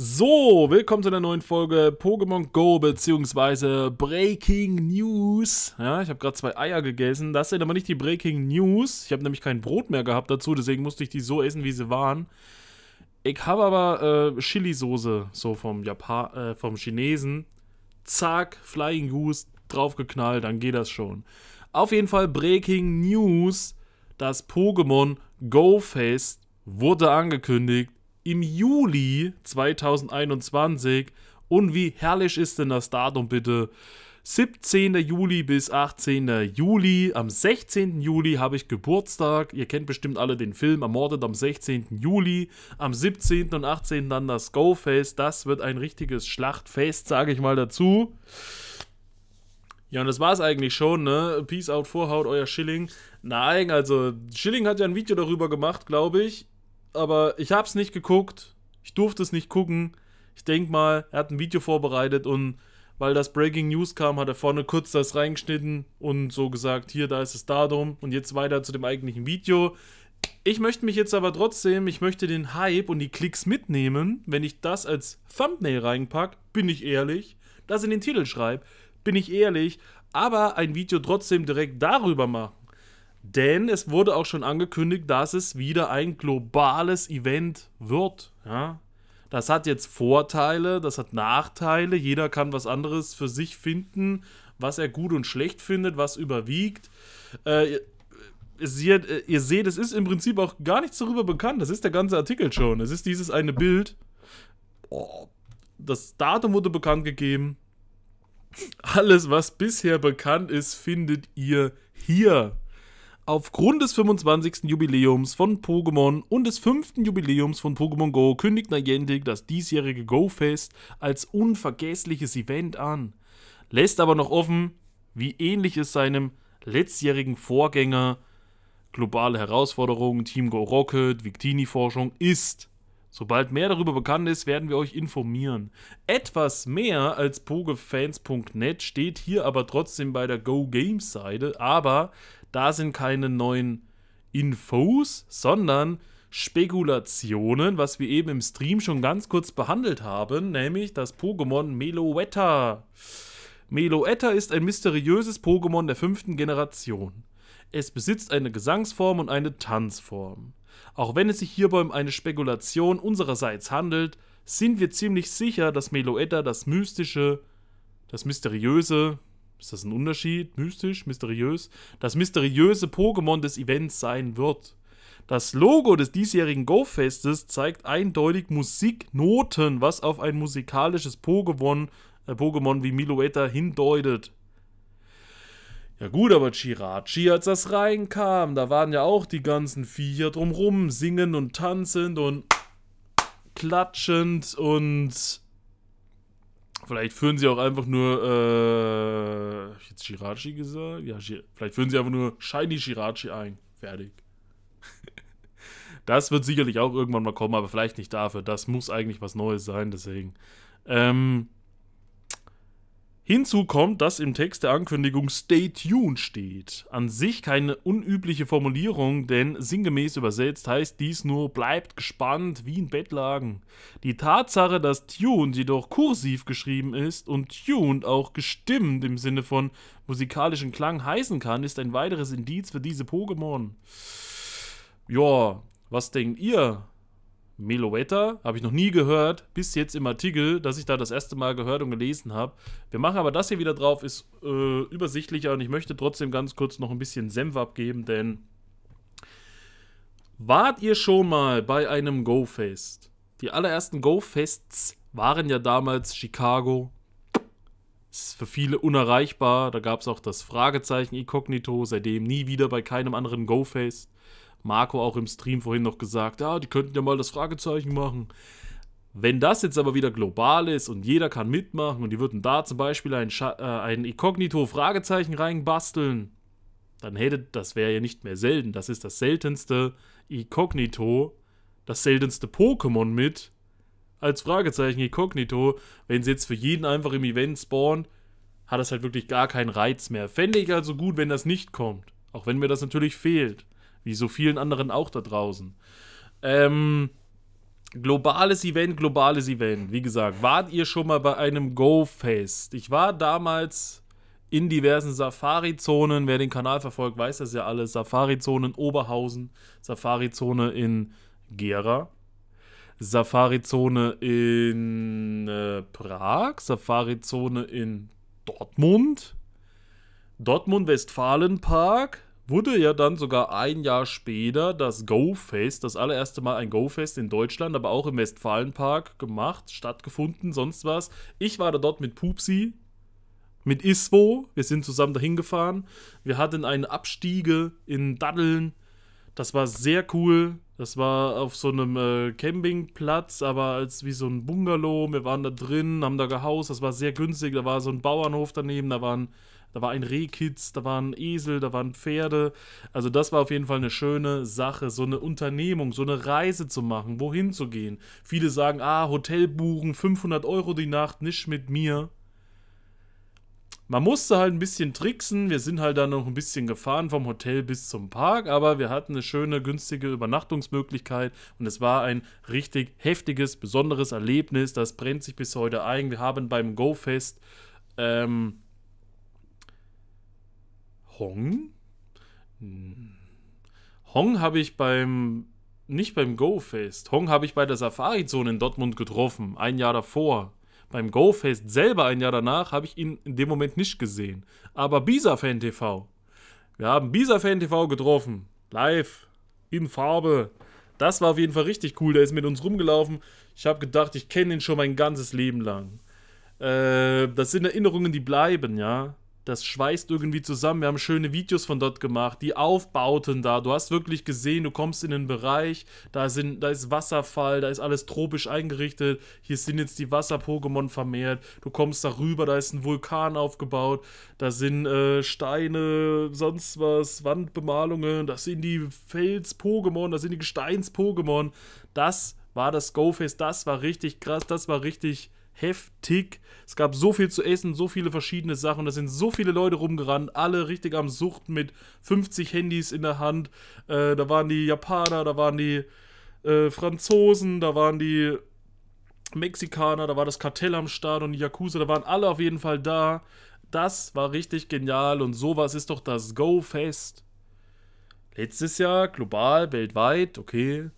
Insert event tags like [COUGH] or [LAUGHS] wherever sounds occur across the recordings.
So, willkommen zu einer neuen Folge Pokémon Go bzw. Breaking News. Ja, ich habe gerade zwei Eier gegessen. Das sind aber nicht die Breaking News. Ich habe nämlich kein Brot mehr gehabt dazu, deswegen musste ich die so essen, wie sie waren. Ich habe aber äh, Chili-Soße, so vom Japan, äh, vom Chinesen. Zack, Flying Goose draufgeknallt, dann geht das schon. Auf jeden Fall Breaking News. Das Pokémon Go Fest wurde angekündigt im Juli 2021. Und wie herrlich ist denn das Datum bitte? 17. Juli bis 18. Juli. Am 16. Juli habe ich Geburtstag. Ihr kennt bestimmt alle den Film Ermordet am 16. Juli. Am 17. und 18. dann das Go-Fest. Das wird ein richtiges Schlachtfest, sage ich mal dazu. Ja, und das war es eigentlich schon, ne? Peace out, Vorhaut, euer Schilling. Nein, also Schilling hat ja ein Video darüber gemacht, glaube ich aber ich habe es nicht geguckt. Ich durfte es nicht gucken. Ich denke mal, er hat ein Video vorbereitet und weil das Breaking News kam, hat er vorne kurz das reingeschnitten und so gesagt, hier, da ist das Datum und jetzt weiter zu dem eigentlichen Video. Ich möchte mich jetzt aber trotzdem, ich möchte den Hype und die Klicks mitnehmen. Wenn ich das als Thumbnail reinpacke, bin ich ehrlich. Das in den Titel schreibe, bin ich ehrlich. Aber ein Video trotzdem direkt darüber mache, denn es wurde auch schon angekündigt, dass es wieder ein globales Event wird. Ja? Das hat jetzt Vorteile, das hat Nachteile. Jeder kann was anderes für sich finden, was er gut und schlecht findet, was überwiegt. Äh, ihr, äh, ihr seht, es ist im Prinzip auch gar nichts darüber bekannt. Das ist der ganze Artikel schon. Es ist dieses eine Bild. Oh, das Datum wurde bekannt gegeben. Alles, was bisher bekannt ist, findet ihr hier. Aufgrund des 25. Jubiläums von Pokémon und des 5. Jubiläums von Pokémon Go kündigt Niantic das diesjährige Go-Fest als unvergessliches Event an, lässt aber noch offen, wie ähnlich es seinem letztjährigen Vorgänger globale Herausforderungen, Team Go Rocket, Victini-Forschung ist. Sobald mehr darüber bekannt ist, werden wir euch informieren. Etwas mehr als pogefans.net steht hier aber trotzdem bei der Go Games Seite, aber da sind keine neuen Infos, sondern Spekulationen, was wir eben im Stream schon ganz kurz behandelt haben, nämlich das Pokémon Meloetta. Meloetta ist ein mysteriöses Pokémon der fünften Generation. Es besitzt eine Gesangsform und eine Tanzform. Auch wenn es sich hierbei um eine Spekulation unsererseits handelt, sind wir ziemlich sicher, dass Meloetta das mystische, das mysteriöse ist das ein Unterschied? Mystisch, mysteriös? Das mysteriöse Pokémon des Events sein wird. Das Logo des diesjährigen Go-Festes zeigt eindeutig Musiknoten, was auf ein musikalisches Pokémon, äh, Pokémon wie Miloetta hindeutet. Ja gut, aber Chirachi, als das reinkam, da waren ja auch die ganzen Viecher drumrum, singend und tanzend und klatschend und Vielleicht führen sie auch einfach nur, äh, hab ich jetzt Shirachi gesagt? Ja, vielleicht führen sie einfach nur Shiny Shirachi ein. Fertig. [LAUGHS] das wird sicherlich auch irgendwann mal kommen, aber vielleicht nicht dafür. Das muss eigentlich was Neues sein, deswegen. Ähm, Hinzu kommt, dass im Text der Ankündigung Stay tuned steht. An sich keine unübliche Formulierung, denn sinngemäß übersetzt heißt dies nur bleibt gespannt wie in Bettlagen. Die Tatsache, dass tuned jedoch kursiv geschrieben ist und tuned auch gestimmt im Sinne von musikalischen Klang heißen kann, ist ein weiteres Indiz für diese Pokémon. Joa, was denkt ihr? Meloetta habe ich noch nie gehört, bis jetzt im Artikel, dass ich da das erste Mal gehört und gelesen habe. Wir machen aber das hier wieder drauf, ist äh, übersichtlicher und ich möchte trotzdem ganz kurz noch ein bisschen Senf abgeben, denn wart ihr schon mal bei einem Go-Fest? Die allerersten Go-Fests waren ja damals Chicago. Das ist für viele unerreichbar. Da gab es auch das Fragezeichen Inkognito, seitdem nie wieder bei keinem anderen Go-Fest. Marco auch im Stream vorhin noch gesagt, ja, die könnten ja mal das Fragezeichen machen. Wenn das jetzt aber wieder global ist und jeder kann mitmachen und die würden da zum Beispiel ein, Scha äh, ein Inkognito-Fragezeichen reinbasteln, dann hätte, das wäre ja nicht mehr selten. Das ist das seltenste Inkognito, das seltenste Pokémon mit als Fragezeichen Inkognito. Wenn sie jetzt für jeden einfach im Event spawnen, hat das halt wirklich gar keinen Reiz mehr. Fände ich also gut, wenn das nicht kommt. Auch wenn mir das natürlich fehlt. Wie so vielen anderen auch da draußen. Ähm, globales Event, globales Event. Wie gesagt, wart ihr schon mal bei einem Go-Fest? Ich war damals in diversen Safari-Zonen. Wer den Kanal verfolgt, weiß das ja alles. Safari-Zonen Oberhausen, Safari-Zone in Gera, Safari-Zone in äh, Prag, Safari-Zone in Dortmund, Dortmund-Westfalen-Park, wurde ja dann sogar ein Jahr später das Go-Fest, das allererste Mal ein Go-Fest in Deutschland, aber auch im Westfalenpark gemacht, stattgefunden, sonst was. Ich war da dort mit Pupsi, mit Iswo, wir sind zusammen dahin gefahren. Wir hatten eine Abstiege in Daddeln. Das war sehr cool. Das war auf so einem äh, Campingplatz, aber als wie so ein Bungalow. Wir waren da drin, haben da gehaust. Das war sehr günstig. Da war so ein Bauernhof daneben. Da waren da war ein Rehkitz, da waren Esel, da waren Pferde. Also das war auf jeden Fall eine schöne Sache, so eine Unternehmung, so eine Reise zu machen, wohin zu gehen. Viele sagen, ah, Hotel buchen, 500 Euro die Nacht, nicht mit mir. Man musste halt ein bisschen tricksen. Wir sind halt dann noch ein bisschen gefahren vom Hotel bis zum Park, aber wir hatten eine schöne, günstige Übernachtungsmöglichkeit und es war ein richtig heftiges, besonderes Erlebnis. Das brennt sich bis heute ein. Wir haben beim Go-Fest ähm, Hong? Hm. Hong habe ich beim nicht beim GoFest. Hong habe ich bei der Safari Zone in Dortmund getroffen, ein Jahr davor. Beim GoFest selber ein Jahr danach habe ich ihn in dem Moment nicht gesehen. Aber bisa TV. Wir haben bisa TV getroffen. Live. In Farbe. Das war auf jeden Fall richtig cool. Der ist mit uns rumgelaufen. Ich habe gedacht, ich kenne ihn schon mein ganzes Leben lang. Äh, das sind Erinnerungen, die bleiben, ja das schweißt irgendwie zusammen. Wir haben schöne Videos von dort gemacht, die Aufbauten da. Du hast wirklich gesehen, du kommst in den Bereich, da, sind, da ist Wasserfall, da ist alles tropisch eingerichtet. Hier sind jetzt die Wasser-Pokémon vermehrt. Du kommst darüber, da ist ein Vulkan aufgebaut, da sind äh, Steine, sonst was, Wandbemalungen, das sind die Fels-Pokémon, das sind die Gesteins-Pokémon. Das war das Go-Face, das war richtig krass, das war richtig heftig. Es gab so viel zu essen, so viele verschiedene Sachen. Da sind so viele Leute rumgerannt, alle richtig am Sucht mit 50 Handys in der Hand. Äh, da waren die Japaner, da waren die äh, Franzosen, da waren die Mexikaner, da war das Kartell am Start und die Yakuza, da waren alle auf jeden Fall da. Das war richtig genial und sowas ist doch das Go-Fest. Letztes Jahr global, weltweit, okay.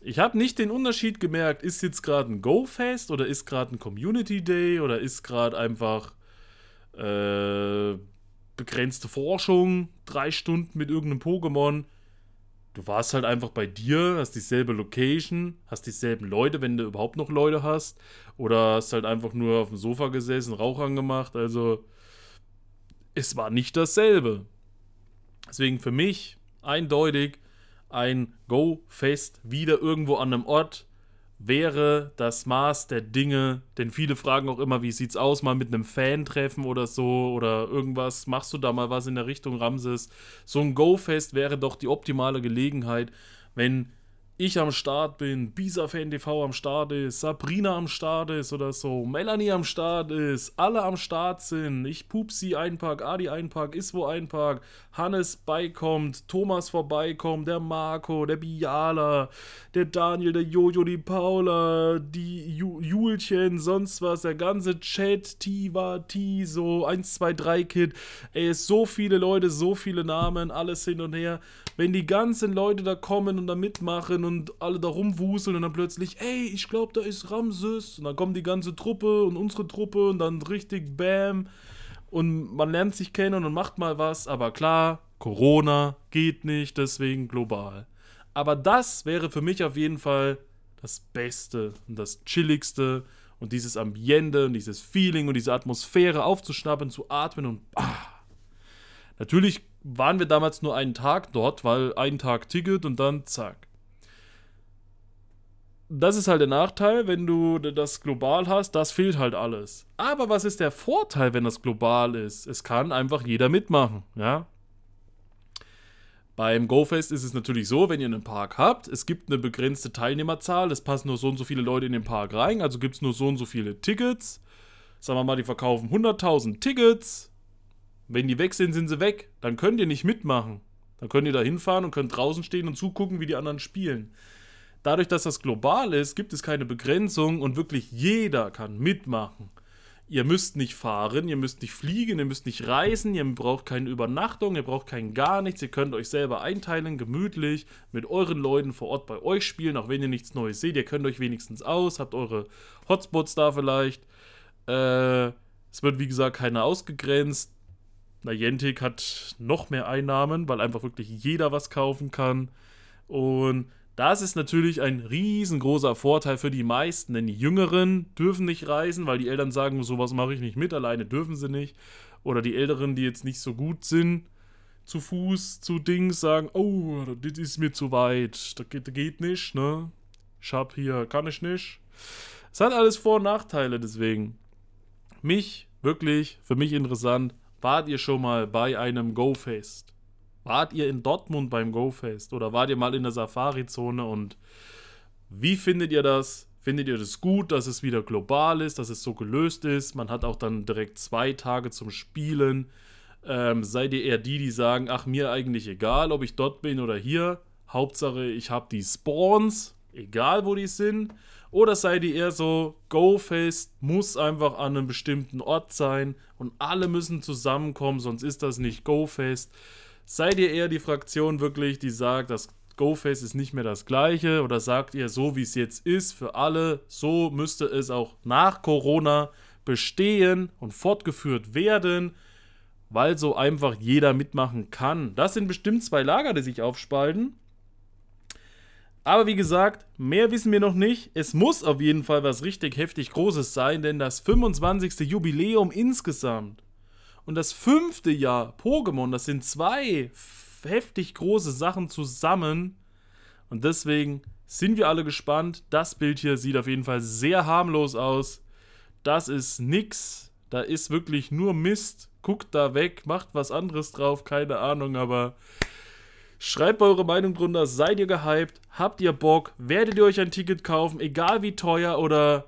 Ich habe nicht den Unterschied gemerkt, ist jetzt gerade ein Go-Fest oder ist gerade ein Community Day oder ist gerade einfach äh, begrenzte Forschung, drei Stunden mit irgendeinem Pokémon. Du warst halt einfach bei dir, hast dieselbe Location, hast dieselben Leute, wenn du überhaupt noch Leute hast. Oder hast halt einfach nur auf dem Sofa gesessen, Rauch angemacht. Also es war nicht dasselbe. Deswegen für mich eindeutig ein Go-Fest wieder irgendwo an einem Ort wäre das Maß der Dinge, denn viele fragen auch immer, wie sieht's aus, mal mit einem Fan-Treffen oder so oder irgendwas, machst du da mal was in der Richtung Ramses? So ein Go-Fest wäre doch die optimale Gelegenheit, wenn ich am Start bin, Bisa-Fan TV am Start ist, Sabrina am Start ist oder so, Melanie am Start ist, alle am Start sind, ich Pupsi einpack, Adi einpack, Iswo einpack, Hannes beikommt, Thomas vorbeikommt, der Marco, der Biala, der Daniel, der Jojo, die Paula, die Ju Julchen, sonst was, der ganze Chat, Tiva, Tiso, 3 kid ey, es so viele Leute, so viele Namen, alles hin und her. Wenn die ganzen Leute da kommen und da mitmachen und und alle da rumwuseln und dann plötzlich, ey, ich glaube, da ist Ramses. Und dann kommt die ganze Truppe und unsere Truppe und dann richtig Bam. Und man lernt sich kennen und macht mal was, aber klar, Corona geht nicht, deswegen global. Aber das wäre für mich auf jeden Fall das Beste und das Chilligste und dieses Ambiente und dieses Feeling und diese Atmosphäre aufzuschnappen, zu atmen und ah. Natürlich waren wir damals nur einen Tag dort, weil ein Tag Ticket und dann zack das ist halt der Nachteil, wenn du das global hast, das fehlt halt alles. Aber was ist der Vorteil, wenn das global ist? Es kann einfach jeder mitmachen, ja? Beim GoFest ist es natürlich so, wenn ihr einen Park habt, es gibt eine begrenzte Teilnehmerzahl, es passen nur so und so viele Leute in den Park rein, also gibt es nur so und so viele Tickets. Sagen wir mal, die verkaufen 100.000 Tickets. Wenn die weg sind, sind sie weg. Dann könnt ihr nicht mitmachen. Dann könnt ihr da hinfahren und könnt draußen stehen und zugucken, wie die anderen spielen. Dadurch, dass das global ist, gibt es keine Begrenzung und wirklich jeder kann mitmachen. Ihr müsst nicht fahren, ihr müsst nicht fliegen, ihr müsst nicht reisen, ihr braucht keine Übernachtung, ihr braucht kein gar nichts, ihr könnt euch selber einteilen, gemütlich, mit euren Leuten vor Ort bei euch spielen, auch wenn ihr nichts Neues seht, ihr könnt euch wenigstens aus, habt eure Hotspots da vielleicht. Äh, es wird, wie gesagt, keiner ausgegrenzt. Niantic hat noch mehr Einnahmen, weil einfach wirklich jeder was kaufen kann. Und das ist natürlich ein riesengroßer Vorteil für die meisten, denn die Jüngeren dürfen nicht reisen, weil die Eltern sagen, sowas mache ich nicht mit, alleine dürfen sie nicht. Oder die Älteren, die jetzt nicht so gut sind, zu Fuß, zu Dings, sagen, oh, das ist mir zu weit, das geht, das geht nicht, ne? Ich hab hier, kann ich nicht. Es hat alles Vor- und Nachteile, deswegen. Mich, wirklich, für mich interessant, wart ihr schon mal bei einem Go-Fest? Wart ihr in Dortmund beim GoFest oder wart ihr mal in der Safari-Zone und wie findet ihr das? Findet ihr das gut, dass es wieder global ist, dass es so gelöst ist? Man hat auch dann direkt zwei Tage zum Spielen. Ähm, seid ihr eher die, die sagen, ach mir eigentlich egal, ob ich dort bin oder hier. Hauptsache, ich habe die Spawns, egal wo die sind. Oder seid ihr eher so, GoFest muss einfach an einem bestimmten Ort sein und alle müssen zusammenkommen, sonst ist das nicht GoFest. Seid ihr eher die Fraktion wirklich, die sagt, das GoFace ist nicht mehr das gleiche? Oder sagt ihr, so wie es jetzt ist für alle, so müsste es auch nach Corona bestehen und fortgeführt werden, weil so einfach jeder mitmachen kann? Das sind bestimmt zwei Lager, die sich aufspalten. Aber wie gesagt, mehr wissen wir noch nicht. Es muss auf jeden Fall was richtig heftig Großes sein, denn das 25. Jubiläum insgesamt und das fünfte Jahr Pokémon. Das sind zwei heftig große Sachen zusammen. Und deswegen sind wir alle gespannt. Das Bild hier sieht auf jeden Fall sehr harmlos aus. Das ist nix. Da ist wirklich nur Mist. Guckt da weg, macht was anderes drauf, keine Ahnung, aber schreibt eure Meinung drunter. Seid ihr gehypt? Habt ihr Bock? Werdet ihr euch ein Ticket kaufen? Egal wie teuer oder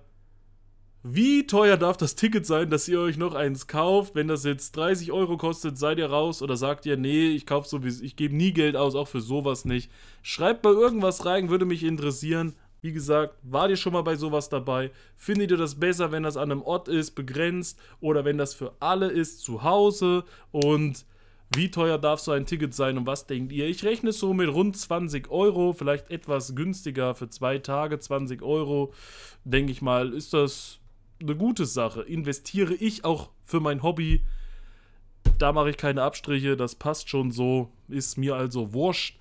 wie teuer darf das Ticket sein, dass ihr euch noch eins kauft? Wenn das jetzt 30 Euro kostet, seid ihr raus oder sagt ihr, nee, ich kaufe sowieso, ich gebe nie Geld aus, auch für sowas nicht. Schreibt mal irgendwas rein, würde mich interessieren. Wie gesagt, wart ihr schon mal bei sowas dabei? Findet ihr das besser, wenn das an einem Ort ist, begrenzt oder wenn das für alle ist, zu Hause? Und wie teuer darf so ein Ticket sein und was denkt ihr? Ich rechne so mit rund 20 Euro, vielleicht etwas günstiger für zwei Tage, 20 Euro. Denke ich mal, ist das eine gute Sache. Investiere ich auch für mein Hobby. Da mache ich keine Abstriche, das passt schon so, ist mir also wurscht.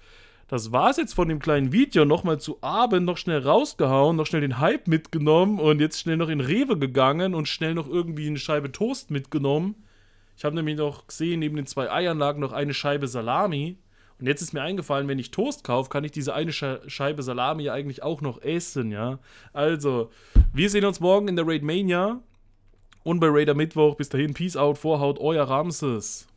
Das war es jetzt von dem kleinen Video. Nochmal zu Abend noch schnell rausgehauen, noch schnell den Hype mitgenommen und jetzt schnell noch in Rewe gegangen und schnell noch irgendwie eine Scheibe Toast mitgenommen. Ich habe nämlich noch gesehen, neben den zwei Eiern lag noch eine Scheibe Salami. Und jetzt ist mir eingefallen, wenn ich Toast kaufe, kann ich diese eine Scheibe Salami ja eigentlich auch noch essen, ja. Also, wir sehen uns morgen in der Raid Mania und bei Raider Mittwoch. Bis dahin, Peace out, Vorhaut, euer Ramses.